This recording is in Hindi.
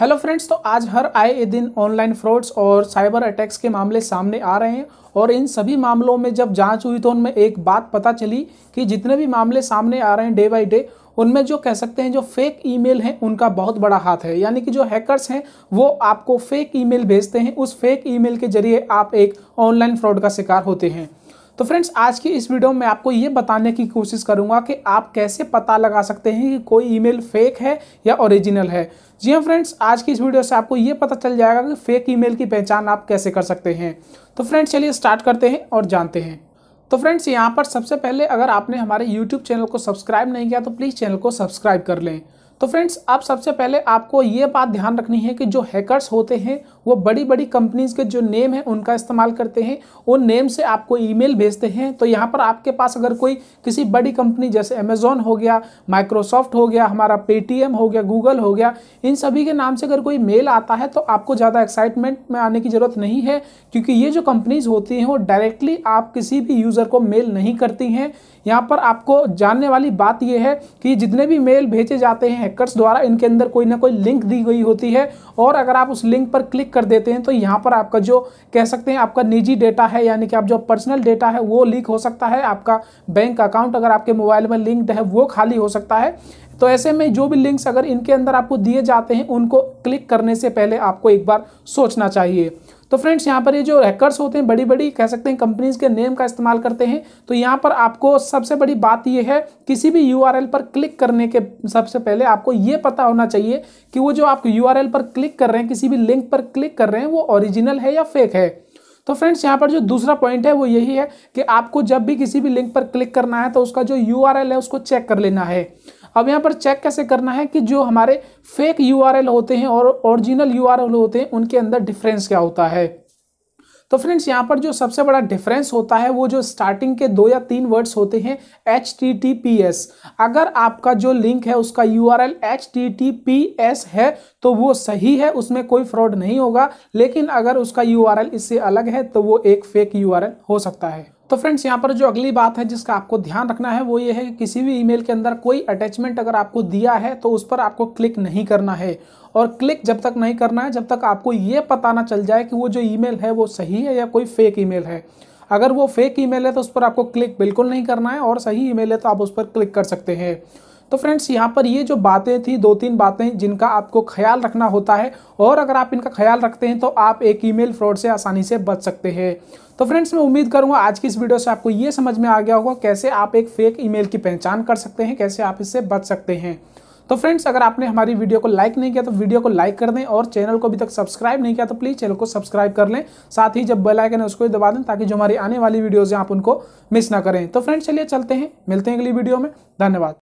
हेलो फ्रेंड्स तो आज हर आए दिन ऑनलाइन फ्रॉड्स और साइबर अटैक्स के मामले सामने आ रहे हैं और इन सभी मामलों में जब जांच हुई तो उनमें एक बात पता चली कि जितने भी मामले सामने आ रहे हैं डे बाय डे उनमें जो कह सकते हैं जो फेक ईमेल हैं उनका बहुत बड़ा हाथ है यानी कि जो हैकर्स हैं वो आपको फेक ईमेल भेजते हैं उस फेक ईमेल के जरिए आप एक ऑनलाइन फ्रॉड का शिकार होते हैं तो फ्रेंड्स आज की इस वीडियो में आपको ये बताने की कोशिश करूंगा कि आप कैसे पता लगा सकते हैं कि कोई ईमेल फेक है या ओरिजिनल है जी हाँ फ्रेंड्स आज की इस वीडियो से आपको ये पता चल जाएगा कि फेक ईमेल की पहचान आप कैसे कर सकते हैं तो फ्रेंड्स चलिए स्टार्ट करते हैं और जानते हैं तो फ्रेंड्स यहाँ पर सबसे पहले अगर आपने हमारे यूट्यूब चैनल को सब्सक्राइब नहीं किया तो प्लीज़ चैनल को सब्सक्राइब कर लें तो फ्रेंड्स अब सबसे पहले आपको ये बात ध्यान रखनी है कि जो हैकर्स होते हैं वो बड़ी बड़ी कंपनीज़ के जो नेम है उनका इस्तेमाल करते हैं उन नेम से आपको ईमेल भेजते हैं तो यहाँ पर आपके पास अगर कोई किसी बड़ी कंपनी जैसे अमेज़ोन हो गया माइक्रोसॉफ्ट हो गया हमारा पेटीएम हो गया गूगल हो गया इन सभी के नाम से अगर कोई मेल आता है तो आपको ज़्यादा एक्साइटमेंट में आने की ज़रूरत नहीं है क्योंकि ये जो कंपनीज़ होती हैं वो डायरेक्टली आप किसी भी यूज़र को मेल नहीं करती हैं यहाँ पर आपको जानने वाली बात यह है कि जितने भी मेल भेजे जाते हैं हैकर्स द्वारा इनके अंदर कोई ना कोई लिंक दी गई होती है और अगर आप उस लिंक पर क्लिक कर देते हैं तो यहाँ पर आपका जो कह सकते हैं आपका निजी डेटा है यानी कि आप जो पर्सनल डेटा है वो लीक हो सकता है आपका बैंक अकाउंट अगर आपके मोबाइल में लिंक्ड है वो खाली हो सकता है तो ऐसे में जो भी लिंक्स अगर इनके अंदर आपको दिए जाते हैं उनको क्लिक करने से पहले आपको एक बार सोचना चाहिए तो फ्रेंड्स यहाँ पर ये जो हैकर्स होते हैं बड़ी बड़ी कह सकते हैं कंपनीज के नेम का इस्तेमाल करते हैं तो यहाँ पर आपको सबसे बड़ी बात ये है किसी भी यू पर क्लिक करने के सबसे पहले आपको ये पता होना चाहिए कि वो जो आप यू पर क्लिक कर रहे हैं किसी भी लिंक पर क्लिक कर रहे हैं वो ओरिजिनल है या फेक है तो फ्रेंड्स यहाँ पर जो दूसरा पॉइंट है वो यही है कि आपको जब भी किसी भी लिंक पर क्लिक करना है तो उसका जो यू है उसको चेक कर लेना है अब यहाँ पर चेक कैसे करना है कि जो हमारे फेक यू होते हैं और ओरिजिनल यू होते हैं उनके अंदर डिफरेंस क्या होता है तो फ्रेंड्स यहाँ पर जो सबसे बड़ा डिफरेंस होता है वो जो स्टार्टिंग के दो या तीन वर्ड्स होते हैं H T T P S अगर आपका जो लिंक है उसका U R L H T T P S है तो वो सही है उसमें कोई फ्रॉड नहीं होगा लेकिन अगर उसका यू आर एल इससे अलग है तो वो एक फेक यू आर एल हो सकता है तो फ्रेंड्स यहाँ पर जो अगली बात है जिसका आपको ध्यान रखना है वो ये है कि किसी भी ईमेल के अंदर कोई अटैचमेंट अगर आपको दिया है तो उस पर आपको क्लिक नहीं करना है और क्लिक जब तक नहीं करना है जब तक आपको ये पता ना चल जाए कि वो जो ईमेल है वो सही है या कोई फेक ईमेल है अगर वो फेक ईमेल है तो उस पर आपको क्लिक बिल्कुल नहीं करना है और सही ईमेल है तो आप उस पर क्लिक कर सकते हैं तो फ्रेंड्स यहाँ पर ये जो बातें थी दो तीन बातें जिनका आपको ख्याल रखना होता है और अगर आप इनका ख्याल रखते हैं तो आप एक ईमेल फ्रॉड से आसानी से बच सकते हैं तो फ्रेंड्स मैं उम्मीद करूंगा आज की इस वीडियो से आपको ये समझ में आ गया होगा कैसे आप एक फेक ईमेल की पहचान कर सकते हैं कैसे आप इससे बच सकते हैं तो फ्रेंड्स अगर आपने हमारी वीडियो को लाइक नहीं किया तो वीडियो को लाइक कर दें और चैनल को अभी तक सब्सक्राइब नहीं किया तो प्लीज़ चैनल को सब्सक्राइब कर लें साथ ही जब बेल आइकन है उसको भी दबा दें ताकि जो हमारी आने वाली वीडियोज़ हैं आप उनको मिस ना करें तो फ्रेंड्स चलिए चलते हैं मिलते हैं अगली वीडियो में धन्यवाद